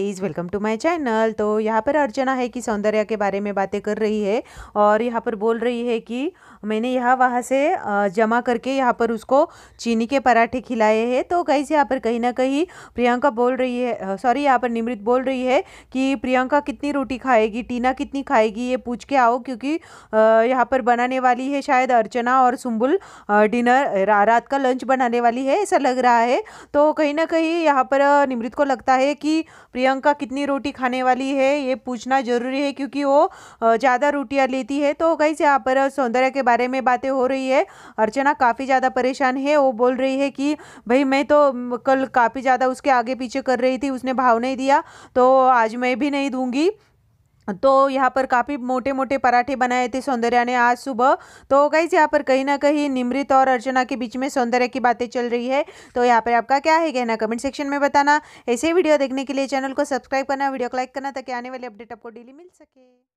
is welcome to my channel तो यहाँ पर अर्चना है कि सौंदर्या के बारे में बातें कर रही है और यहाँ पर बोल रही है कि मैंने यहाँ वहाँ से जमा करके यहाँ पर उसको चीनी के पराठे खिलाए हैं तो से यहाँ पर कहीं ना कहीं प्रियंका बोल रही है सॉरी यहाँ पर निमृत बोल रही है कि प्रियंका कितनी रोटी खाएगी टीना कितनी खाएगी ये पूछ के आओ क्योंकि यहाँ पर बनाने वाली है शायद अर्चना और सुम्बुल डिनर रा, रात का लंच बनाने वाली है ऐसा लग रहा है तो कहीं ना कहीं यहाँ पर निमृत को लगता है कि प्रिय प्रियंका कितनी रोटी खाने वाली है ये पूछना ज़रूरी है क्योंकि वो ज़्यादा रोटियाँ लेती है तो गई यहाँ पर सौंदर्य के बारे में बातें हो रही है अर्चना काफ़ी ज़्यादा परेशान है वो बोल रही है कि भाई मैं तो कल काफ़ी ज़्यादा उसके आगे पीछे कर रही थी उसने भाव नहीं दिया तो आज मैं भी नहीं दूंगी तो यहाँ पर काफ़ी मोटे मोटे पराठे बनाए थे सौंदर्या ने आज सुबह तो गाइज यहाँ पर कहीं ना कहीं निमृत और अर्चना के बीच में सौंदर्य की बातें चल रही है तो यहाँ पर आपका क्या है कहना कमेंट सेक्शन में बताना ऐसे वीडियो देखने के लिए चैनल को सब्सक्राइब करना वीडियो को लाइक करना ताकि आने वाले अपडेट आपको डेली मिल सके